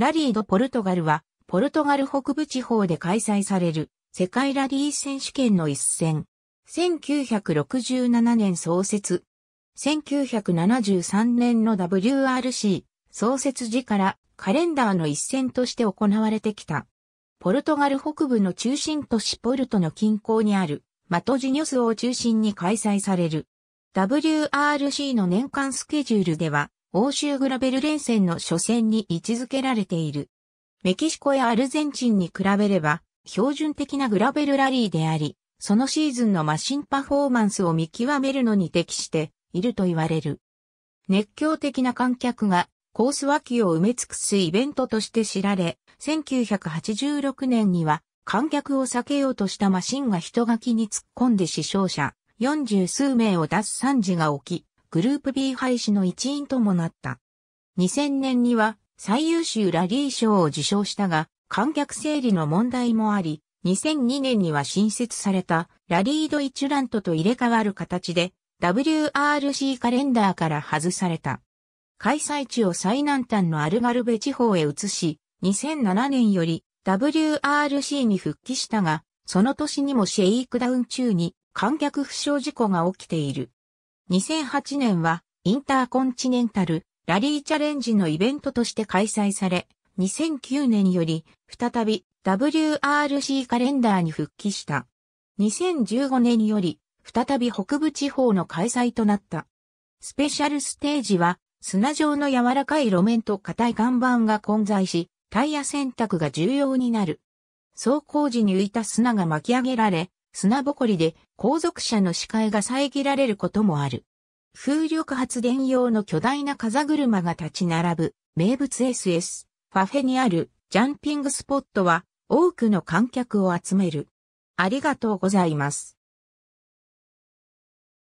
ラリー・ド・ポルトガルは、ポルトガル北部地方で開催される世界ラリー選手権の一戦。1967年創設。1973年の WRC 創設時からカレンダーの一戦として行われてきた。ポルトガル北部の中心都市ポルトの近郊にあるマトジニョスを中心に開催される。WRC の年間スケジュールでは欧州グラベル連戦の初戦に位置づけられている。メキシコやアルゼンチンに比べれば、標準的なグラベルラリーであり、そのシーズンのマシンパフォーマンスを見極めるのに適していると言われる。熱狂的な観客がコース脇を埋め尽くすイベントとして知られ、1986年には観客を避けようとしたマシンが人垣に突っ込んで死傷者、40数名を出す惨事が起き、グループ B 廃止の一員ともなった。2000年には最優秀ラリー賞を受賞したが、観客整理の問題もあり、2002年には新設されたラリードイチュラントと入れ替わる形で WRC カレンダーから外された。開催地を最南端のアルガルベ地方へ移し、2007年より WRC に復帰したが、その年にもシェイクダウン中に観客負傷事故が起きている。2008年はインターコンチネンタルラリーチャレンジのイベントとして開催され、2009年より再び WRC カレンダーに復帰した。2015年より再び北部地方の開催となった。スペシャルステージは砂状の柔らかい路面と硬い岩盤が混在し、タイヤ選択が重要になる。走行時に浮いた砂が巻き上げられ、砂ぼこりで後続車の視界が遮られることもある。風力発電用の巨大な風車が立ち並ぶ名物 SS ファフェにあるジャンピングスポットは多くの観客を集める。ありがとうございます。